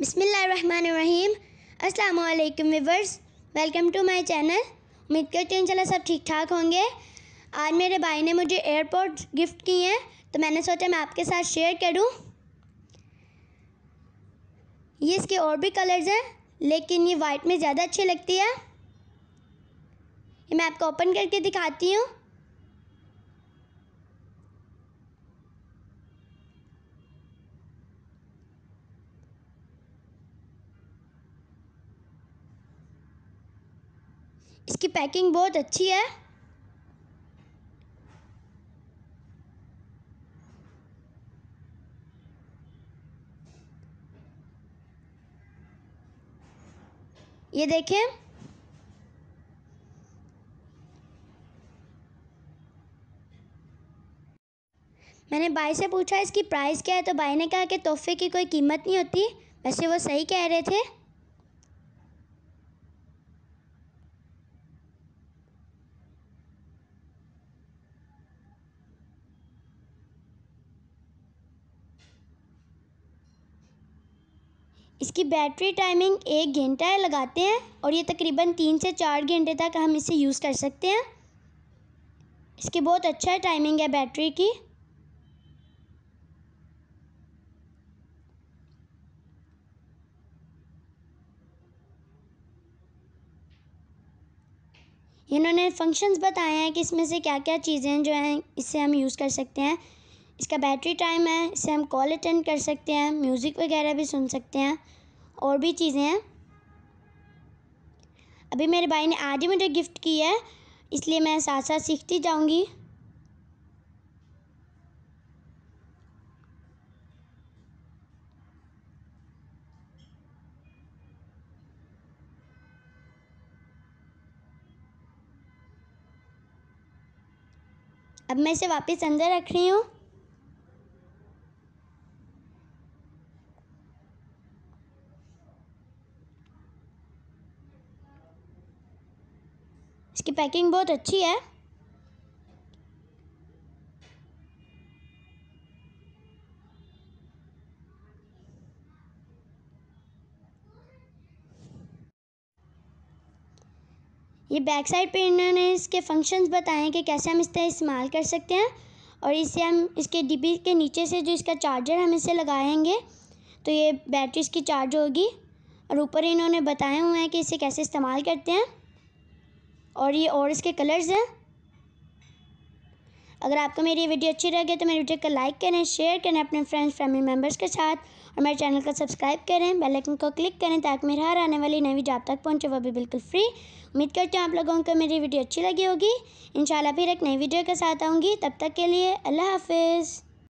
बिसमीम अल्लाम viewers welcome to my channel उम्मीद करती हूँ चला सब ठीक ठाक होंगे आज मेरे भाई ने मुझे एयरपोर्ट गिफ्ट किए हैं तो मैंने सोचा मैं आपके साथ शेयर करूँ ये इसके और भी कलर्स हैं लेकिन ये वाइट में ज़्यादा अच्छी लगती है ये मैं आपको ओपन करके दिखाती हूँ इसकी पैकिंग बहुत अच्छी है ये देखें मैंने भाई से पूछा इसकी प्राइस क्या है तो भाई ने कहा कि तोहफे की कोई कीमत नहीं होती वैसे वो सही कह रहे थे इसकी बैटरी टाइमिंग एक घंटा है लगाते हैं और ये तकरीबन तीन से चार घंटे तक हम इसे यूज़ कर सकते हैं इसकी बहुत अच्छा टाइमिंग है बैटरी की इन्होंने फंक्शंस बताए हैं कि इसमें से क्या क्या चीज़ें जो हैं इससे हम यूज़ कर सकते हैं इसका बैटरी टाइम है इसे हम कॉल अटेंड कर सकते हैं म्यूज़िक वगैरह भी सुन सकते हैं और भी चीज़ें हैं अभी मेरे भाई ने आज ही मुझे गिफ्ट की है इसलिए मैं साथ साथ सीखती जाऊंगी अब मैं इसे वापस अंदर रख रही हूँ इसकी पैकिंग बहुत अच्छी है ये बैक साइड पे इन्होंने इसके फंक्शंस बताए हैं कि कैसे हम इसका इस्तेमाल कर सकते हैं और इसे हम इसके डिब्बी के नीचे से जो इसका चार्जर हम इसे लगाएंगे तो ये बैटरी इसकी चार्ज होगी और ऊपर इन्होंने बताए हुए हैं कि इसे कैसे इस्तेमाल करते हैं और ये और इसके कलर्स हैं अगर आपको मेरी वीडियो अच्छी लगे तो मेरी वीडियो को लाइक करें शेयर करें अपने फ्रेंड्स फैमिली मेम्बर्स के साथ और मेरे चैनल को सब्सक्राइब करें बेल आइकन को क्लिक करें ताकि मेरे हर आने वाली नई वीडियो आप तक पहुंचे वो भी बिल्कुल फ्री उम्मीद करती हूँ आप लोगों को मेरी वीडियो अच्छी लगी होगी इन फिर एक नई वीडियो के साथ आऊँगी तब तक के लिए अल्लाह हाफिज़